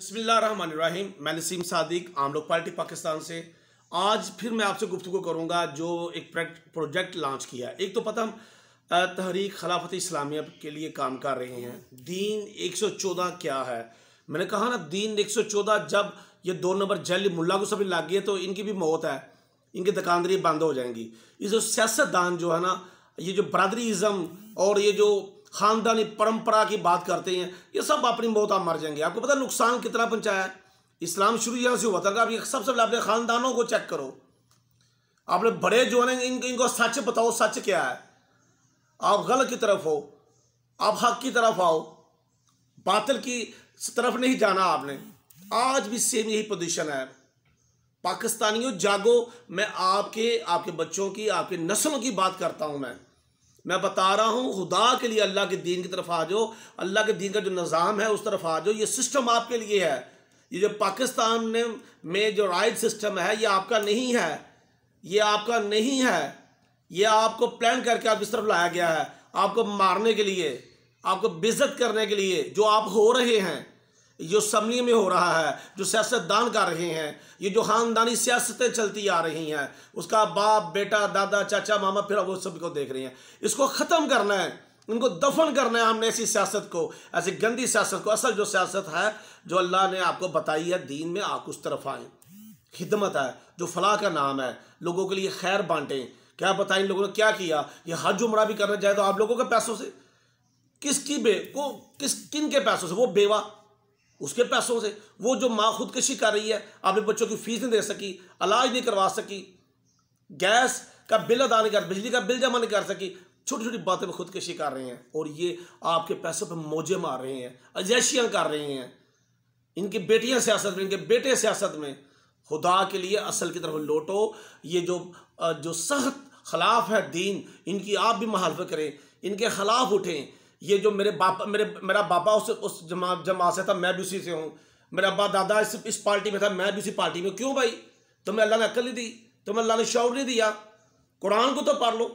बसमिल्लाम मैं नसीम सादिक आम लोग पार्टी पाकिस्तान से आज फिर मैं आपसे गुफ्तु करूँगा जो एक प्रोजेक्ट लॉन्च किया एक तो पता हम तहरीक खिलाफत इस्लामिया के लिए काम कर रहे हैं दीन 114 क्या है मैंने कहा ना दीन 114 जब ये दो नंबर जल मुल्ला को सभी लग गए तो इनकी भी मौत है इनकी दुकानदारी बंद हो जाएंगी ये जो सियासतदान जो है ना ये जो बरदरीज़म और ये जो ख़ानदानी परंपरा की बात करते हैं ये सब अपनी बहुत आप मर जाएंगे आपको पता नुकसान कितना पहुँचाया है इस्लाम शुरू यहाँ से हुआ था तो आप सबसे पहले अपने ख़ानदानों को चेक करो आपने बड़े जो है इनको इनको सच बताओ सच क्या है आप गलत की तरफ हो आप हक की तरफ आओ बातल की तरफ नहीं जाना आपने आज भी सेम यही पोजिशन है पाकिस्तानियों जागो मैं आपके आपके बच्चों की आपकी नस्लों की बात करता हूं मैं मैं बता रहा हूँ खुदा के लिए अल्लाह के दीन की तरफ आ जाओ अल्लाह के दीन का जो निज़ाम है उस तरफ आ जाओ ये सिस्टम आपके लिए है ये जो पाकिस्तान ने में जो राइट सिस्टम है ये आपका नहीं है ये आपका नहीं है ये आपको प्लान करके आप इस तरफ लाया गया है आपको मारने के लिए आपको बेजत करने के लिए जो आप हो रहे हैं जो असम्बली में हो रहा है जो सियासतदान कर रहे हैं ये जो ख़ानदानी सियासतें चलती आ रही हैं उसका बाप बेटा दादा चाचा मामा फिर वो को देख रहे हैं इसको ख़त्म करना है उनको दफन करना है हमने ऐसी सियासत को ऐसी गंदी सियासत को असल जो सियासत है जो अल्लाह ने आपको बताई है दीन में आप उस तरफ आए खिदमत है जो फलाह का नाम है लोगों के लिए खैर बांटें क्या बताएं इन लोगों ने क्या किया ये हज उमरा भी करना चाहे तो आप लोगों के पैसों से किसकी बे को किस किन के पैसों से वो बेवा उसके पैसों से वो जो माँ खुदकशी कर रही है अपने बच्चों की फीस नहीं दे सकी इलाज नहीं करवा सकी गैस का बिल अदा नहीं कर बिजली का बिल जमा नहीं कर सकी छोटी छोटी बातें पर खुदकशी कर रहे हैं और ये आपके पैसों पर मोजे मार रहे हैं अजैशियाँ कर रहे हैं इनकी बेटियां सियासत में इनके बेटे सियासत में खुदा के लिए असल की तरफ लौटो ये जो जो सख्त खिलाफ है दीन इनकी आप भी मुहालफत करें इनके खिलाफ उठें ये जो मेरे बाप मेरे मेरा बापा उस उस जमा जमा से था मैं भी उसी से हूँ मेरा अब्बा दादा इस इस पार्टी में था मैं भी उसी पार्टी में क्यों भाई तुम्हें अल्लाह ने अक्ल नहीं दी तुम्हें अल्लाह ने शौर नहीं दिया कुरान को तो पार लो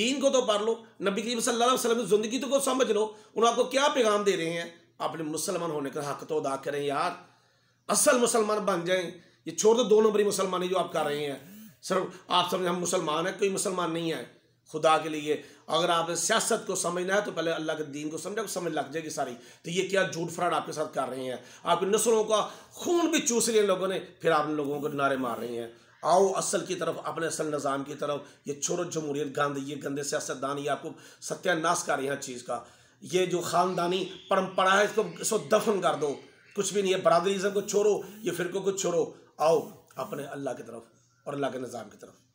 दीन को तो पार लो नबी करीम सल्लल्लाहु अलैहि वसल्लम की ज़िंदगी तो को समझ लो उन्हें आपको क्या पैगाम दे रहे हैं अपने मुसलमान होने का हक तो अदा करें यार असल मुसलमान बन जाए ये छोड़ दो दो नंबरी मुसलमान जो आप कर रहे हैं सर आप समझ हम मुसलमान हैं कोई मुसलमान नहीं है खुदा के लिए अगर आपने सियासत को समझना है तो पहले अल्लाह के दीन को समझा समझ लग जाएगी सारी तो ये क्या झूठ फ्राड आपके साथ कर रहे हैं आपकी नस्लों का खून भी चूस लिया लोगों ने फिर आप लोगों को नारे मार रहे हैं आओ असल की तरफ अपने असल निज़ाम की तरफ ये छोड़ो जमहूरियत गंद ये गंदे सियासतदान ये आपको सत्यानाश कर रहे हैं चीज़ का ये जो ख़ानदानी परम्परा है इसको इसको दफन कर दो कुछ भी नहीं है बरदरीज़म को छोड़ो ये फिरकों को छोड़ो आओ अपने अल्लाह की तरफ और अल्लाह के निज़ाम की तरफ